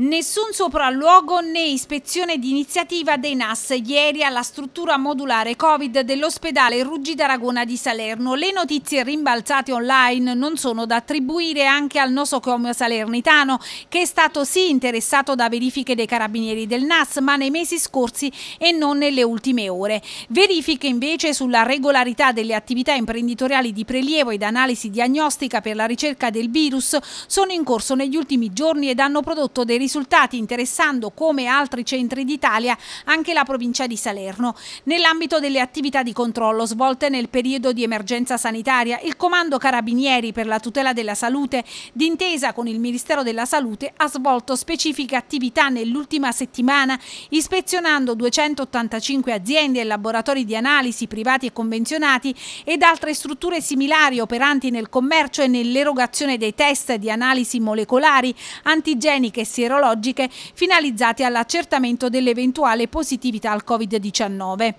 Nessun sopralluogo né ispezione di iniziativa dei NAS ieri alla struttura modulare Covid dell'ospedale Ruggi d'Aragona di Salerno. Le notizie rimbalzate online non sono da attribuire anche al nosocomio salernitano che è stato sì interessato da verifiche dei carabinieri del NAS ma nei mesi scorsi e non nelle ultime ore. Verifiche invece sulla regolarità delle attività imprenditoriali di prelievo ed analisi diagnostica per la ricerca del virus sono in corso negli ultimi giorni ed hanno prodotto dei risultati risultati interessando come altri centri d'Italia anche la provincia di Salerno. Nell'ambito delle attività di controllo svolte nel periodo di emergenza sanitaria, il Comando Carabinieri per la tutela della salute, d'intesa con il Ministero della Salute, ha svolto specifiche attività nell'ultima settimana ispezionando 285 aziende e laboratori di analisi privati e convenzionati ed altre strutture similari operanti nel commercio e nell'erogazione dei test di analisi molecolari, antigeniche e sierologiche sierologiche finalizzati all'accertamento dell'eventuale positività al Covid-19.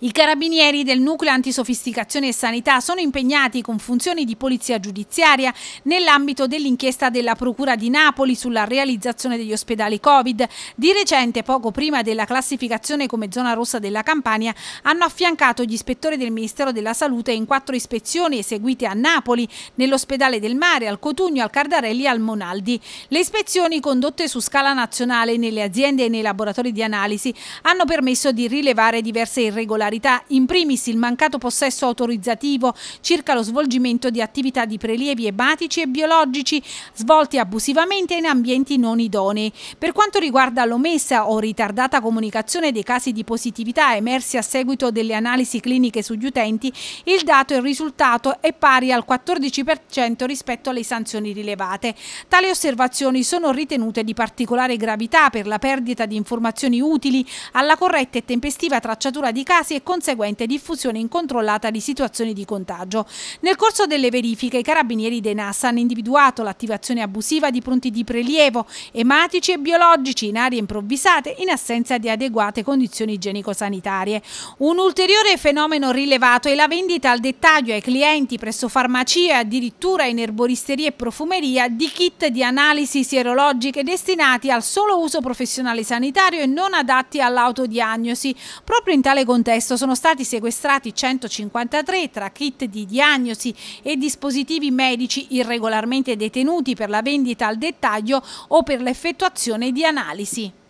I carabinieri del nucleo antisofisticazione e sanità sono impegnati con funzioni di polizia giudiziaria nell'ambito dell'inchiesta della Procura di Napoli sulla realizzazione degli ospedali Covid. Di recente, poco prima della classificazione come zona rossa della Campania, hanno affiancato gli ispettori del Ministero della Salute in quattro ispezioni eseguite a Napoli, nell'ospedale del Mare, al Cotugno, al Cardarelli e al Monaldi. Le ispezioni condotte su scala nazionale nelle aziende e nei laboratori di analisi hanno permesso di rilevare diverse irregolarità irregolarità, in primis il mancato possesso autorizzativo circa lo svolgimento di attività di prelievi ebatici e biologici svolti abusivamente in ambienti non idonei. Per quanto riguarda l'omessa o ritardata comunicazione dei casi di positività emersi a seguito delle analisi cliniche sugli utenti, il dato e il risultato è pari al 14% rispetto alle sanzioni rilevate. Tali osservazioni sono ritenute di particolare gravità per la perdita di informazioni utili alla corretta e tempestiva tracciatura di casi casi e conseguente diffusione incontrollata di situazioni di contagio. Nel corso delle verifiche i carabinieri dei NAS hanno individuato l'attivazione abusiva di pronti di prelievo, ematici e biologici in aree improvvisate in assenza di adeguate condizioni igienico-sanitarie. Un ulteriore fenomeno rilevato è la vendita al dettaglio ai clienti presso farmacie e addirittura in erboristerie e profumeria di kit di analisi sierologiche destinati al solo uso professionale sanitario e non adatti all'autodiagnosi. Proprio in tale contesto arresto sono stati sequestrati 153 tra kit di diagnosi e dispositivi medici irregolarmente detenuti per la vendita al dettaglio o per l'effettuazione di analisi.